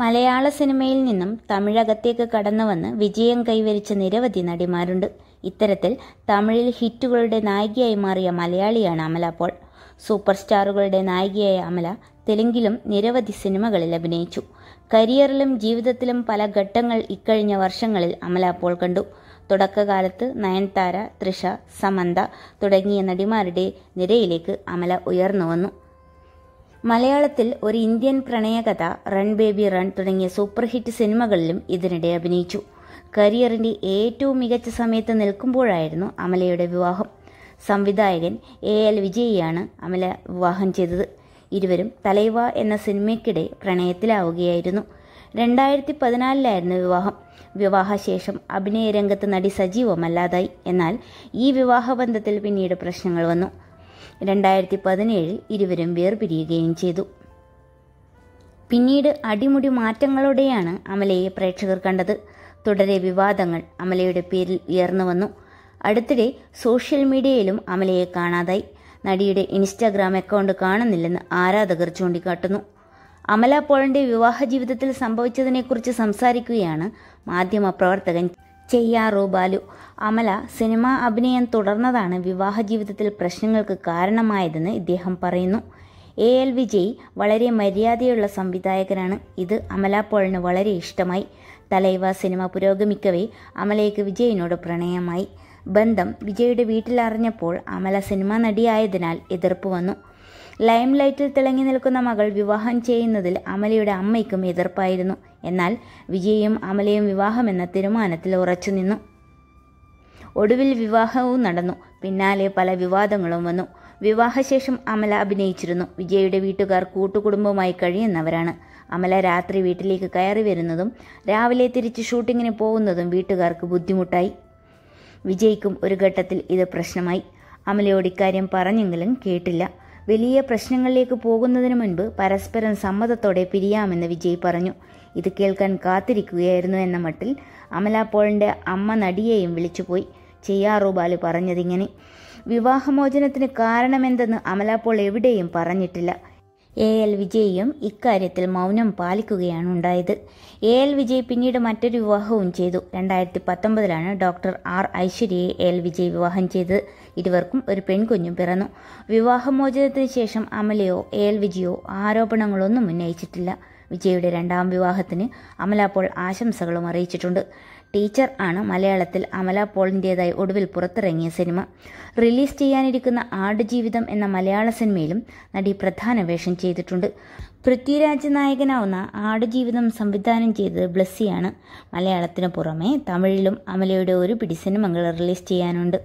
മലയാള സിനിമയിൽ നിന്നും തമിഴകത്തേക്ക് കടന്നുവന്ന് വിജയം കൈവരിച്ച നിരവധി നടിമാരുണ്ട് ഇത്തരത്തിൽ തമിഴിൽ ഹിറ്റുകളുടെ നായികയായി മാറിയ മലയാളിയാണ് അമല പോൾ സൂപ്പർ സ്റ്റാറുകളുടെ നായികയായ അമല തെലുങ്കിലും നിരവധി സിനിമകളിൽ അഭിനയിച്ചു കരിയറിലും ജീവിതത്തിലും പല ഘട്ടങ്ങൾ ഇക്കഴിഞ്ഞ വർഷങ്ങളിൽ അമല പോൾ കണ്ടു തുടക്കകാലത്ത് നയൻതാര തൃഷ സമന്ത തുടങ്ങിയ നടിമാരുടെ നിരയിലേക്ക് അമല ഉയർന്നു വന്നു മലയാളത്തിൽ Oru Indian Pranayakatha run baby run തുടങ്ങിയ സൂപ്പർ ഹിറ്റ് സിനിമകളിലും ഇതിനിടെ അഭിനയിച്ചു കരിയറിന്റെ ഏറ്റവും മികച്ച സമയത്ത് നിൽക്കുമ്പോഴായിരുന്നു അമലയുടെ വിവാഹം സംവിധായകൻ എ എൽ വിജയിയാണ് അമല വിവാഹം ചെയ്തത് ഇരുവരും തലൈവ എന്ന സിനിമയ്ക്കിടെ പ്രണയത്തിലാവുകയായിരുന്നു രണ്ടായിരത്തി പതിനാലിലായിരുന്നു വിവാഹം വിവാഹശേഷം അഭിനയ രംഗത്ത് നടി സജീവമല്ലാതായി എന്നാൽ ഈ വിവാഹബന്ധത്തിൽ പിന്നീട് പ്രശ്നങ്ങൾ വന്നു രണ്ടായിരത്തി പതിനേഴിൽ ഇരുവരും വേർപിരിയുകയും ചെയ്തു പിന്നീട് അടിമുടി മാറ്റങ്ങളോടെയാണ് അമലയെ പ്രേക്ഷകർ കണ്ടത് തുടരെ വിവാദങ്ങൾ അമലയുടെ പേരിൽ ഉയർന്നു വന്നു അടുത്തിടെ സോഷ്യൽ മീഡിയയിലും അമലയെ കാണാതായി നടിയുടെ ഇൻസ്റ്റാഗ്രാം അക്കൗണ്ട് കാണുന്നില്ലെന്ന് ആരാധകർ ചൂണ്ടിക്കാട്ടുന്നു അമല പോളന്റെ വിവാഹ ജീവിതത്തിൽ സംഭവിച്ചതിനെക്കുറിച്ച് സംസാരിക്കുകയാണ് മാധ്യമപ്രവർത്തകൻ ചെയ്യാറോ ബാലു അമല സിനിമാ അഭിനയം തുടർന്നതാണ് വിവാഹ ജീവിതത്തിൽ പ്രശ്നങ്ങൾക്ക് കാരണമായതെന്ന് ഇദ്ദേഹം പറയുന്നു എ എൽ വിജയ് വളരെ മര്യാദയുള്ള സംവിധായകനാണ് ഇത് അമല പോളിന് വളരെ ഇഷ്ടമായി തലൈവ സിനിമ പുരോഗമിക്കവേ അമലയ്ക്ക് വിജയിനോട് പ്രണയമായി ബന്ധം വിജയുടെ വീട്ടിലറിഞ്ഞപ്പോൾ അമല സിനിമാ നടിയായതിനാൽ എതിർപ്പ് വന്നു ലൈം ലൈറ്റിൽ തിളങ്ങി നിൽക്കുന്ന മകൾ വിവാഹം ചെയ്യുന്നതിൽ അമലയുടെ അമ്മയ്ക്കും എതിർപ്പായിരുന്നു എന്നാൽ വിജയും അമലയും വിവാഹമെന്ന തീരുമാനത്തിൽ ഉറച്ചുനിന്നു ഒടുവിൽ വിവാഹവും നടന്നു പിന്നാലെ പല വിവാദങ്ങളും വന്നു വിവാഹശേഷം അമല അഭിനയിച്ചിരുന്നു വിജയുടെ വീട്ടുകാർ കൂട്ടുകുടുംബമായി കഴിയുന്നവരാണ് അമല രാത്രി വീട്ടിലേക്ക് കയറി വരുന്നതും രാവിലെ തിരിച്ച് ഷൂട്ടിങ്ങിന് പോകുന്നതും വീട്ടുകാർക്ക് ബുദ്ധിമുട്ടായി വിജയ്ക്കും ഒരു ഘട്ടത്തിൽ ഇത് പ്രശ്നമായി അമലയോട് ഇക്കാര്യം പറഞ്ഞെങ്കിലും കേട്ടില്ല വലിയ പ്രശ്നങ്ങളിലേക്ക് പോകുന്നതിന് മുൻപ് പരസ്പരം സമ്മതത്തോടെ പിരിയാമെന്ന് വിജയ് പറഞ്ഞു ഇത് കേൾക്കാൻ കാത്തിരിക്കുകയായിരുന്നു എന്ന മട്ടിൽ അമല അമ്മ നടിയെയും വിളിച്ചുപോയി ചെയ്യാറു ബാലു പറഞ്ഞതിങ്ങനെ വിവാഹമോചനത്തിന് കാരണമെന്തെന്ന് അമലാപ്പോൾ എവിടെയും പറഞ്ഞിട്ടില്ല എ എൽ വിജയും ഇക്കാര്യത്തിൽ മൗനം പാലിക്കുകയാണ് ഉണ്ടായത് എ എൽ വിജയ് പിന്നീട് മറ്റൊരു വിവാഹവും ചെയ്തു രണ്ടായിരത്തി പത്തൊമ്പതിലാണ് ഡോക്ടർ ആർ ഐശ്വര്യയെ എ എൽ വിജയ് വിവാഹം ചെയ്ത് ഇരുവർക്കും ഒരു പെൺകുഞ്ഞും പിറന്നു വിവാഹമോചനത്തിന് ശേഷം അമലയോ എ എൽ വിജയോ ആരോപണങ്ങളൊന്നും ഉന്നയിച്ചിട്ടില്ല വിജയുടെ രണ്ടാം വിവാഹത്തിന് അമല അപ്പോൾ ആശംസകളും അറിയിച്ചിട്ടുണ്ട് ടീച്ചർ ആണ് മലയാളത്തിൽ അമല പോളിൻ്റേതായി ഒടുവിൽ പുറത്തിറങ്ങിയ സിനിമ റിലീസ് ചെയ്യാനിരിക്കുന്ന ആടുജീവിതം എന്ന മലയാള സിനിമയിലും നടി പ്രധാന വേഷം ചെയ്തിട്ടുണ്ട് പൃഥ്വിരാജ് നായകനാവുന്ന ആടുജീവിതം സംവിധാനം ചെയ്തത് ബ്ലസ്സിയാണ് മലയാളത്തിന് പുറമെ തമിഴിലും അമലയുടെ ഒരു പിടി സിനിമകൾ റിലീസ് ചെയ്യാനുണ്ട്